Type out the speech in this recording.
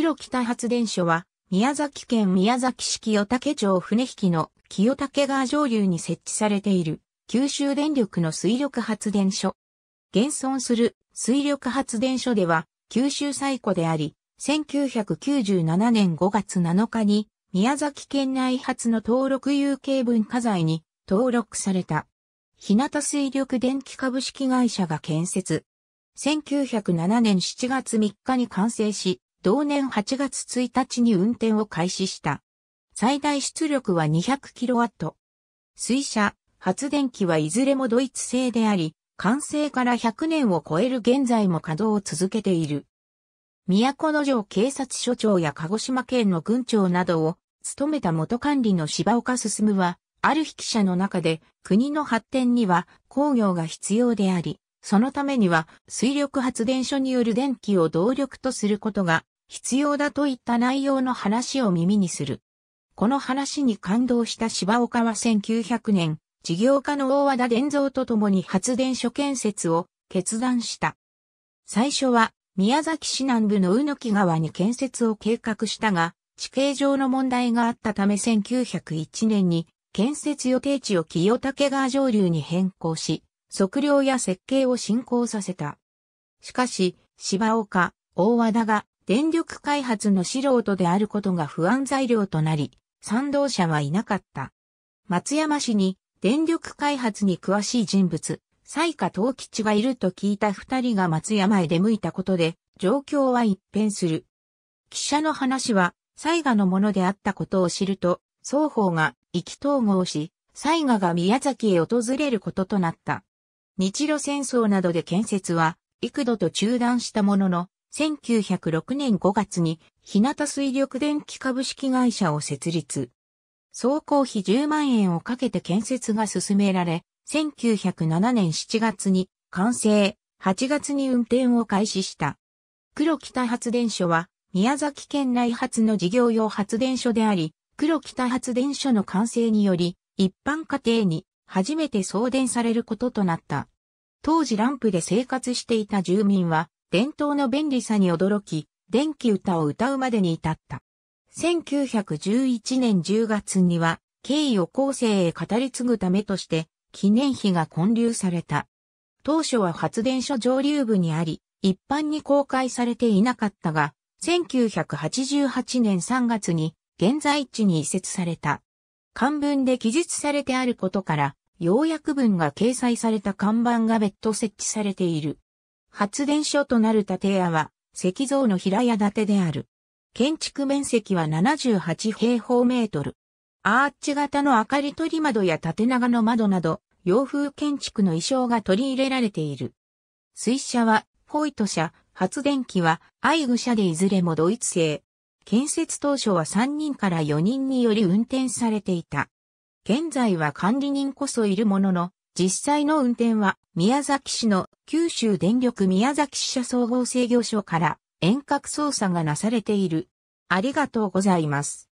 黒北発電所は、宮崎県宮崎市清武町船引の清武川上流に設置されている、九州電力の水力発電所。現存する水力発電所では、九州最古であり、1997年5月7日に、宮崎県内発の登録有形文化財に登録された。日向水力電気株式会社が建設。1907年7月3日に完成し、同年8月1日に運転を開始した。最大出力は 200kW。水車、発電機はいずれもドイツ製であり、完成から100年を超える現在も稼働を続けている。都城警察署長や鹿児島県の軍長などを務めた元管理の柴岡進は、ある筆記者の中で国の発展には工業が必要であり、そのためには水力発電所による電気を動力とすることが必要だといった内容の話を耳にする。この話に感動した芝岡は1900年、事業家の大和田伝蔵と共に発電所建設を決断した。最初は宮崎市南部の宇野木川に建設を計画したが、地形上の問題があったため1901年に建設予定地を清武川上流に変更し、測量や設計を進行させた。しかし、芝岡、大和田が電力開発の素人であることが不安材料となり、賛同者はいなかった。松山市に電力開発に詳しい人物、西下東吉がいると聞いた二人が松山へ出向いたことで、状況は一変する。記者の話は、西賀のものであったことを知ると、双方が意気統合し、西賀が宮崎へ訪れることとなった。日露戦争などで建設は、幾度と中断したものの、1906年5月に、日向水力電気株式会社を設立。総工費10万円をかけて建設が進められ、1907年7月に完成、8月に運転を開始した。黒北発電所は、宮崎県内発の事業用発電所であり、黒北発電所の完成により、一般家庭に初めて送電されることとなった。当時ランプで生活していた住民は、伝統の便利さに驚き、電気歌を歌うまでに至った。1911年10月には、敬意を後世へ語り継ぐためとして、記念碑が建立された。当初は発電所上流部にあり、一般に公開されていなかったが、1988年3月に現在地に移設された。漢文で記述されてあることから、要約文が掲載された看板が別途設置されている。発電所となる建屋は石像の平屋建てである。建築面積は78平方メートル。アーチ型の明かり取り窓や縦長の窓など、洋風建築の衣装が取り入れられている。水車は、ホイト車、発電機は、アイグ車でいずれもドイツ製。建設当初は3人から4人により運転されていた。現在は管理人こそいるものの、実際の運転は宮崎市の九州電力宮崎支社総合制御所から遠隔操作がなされている。ありがとうございます。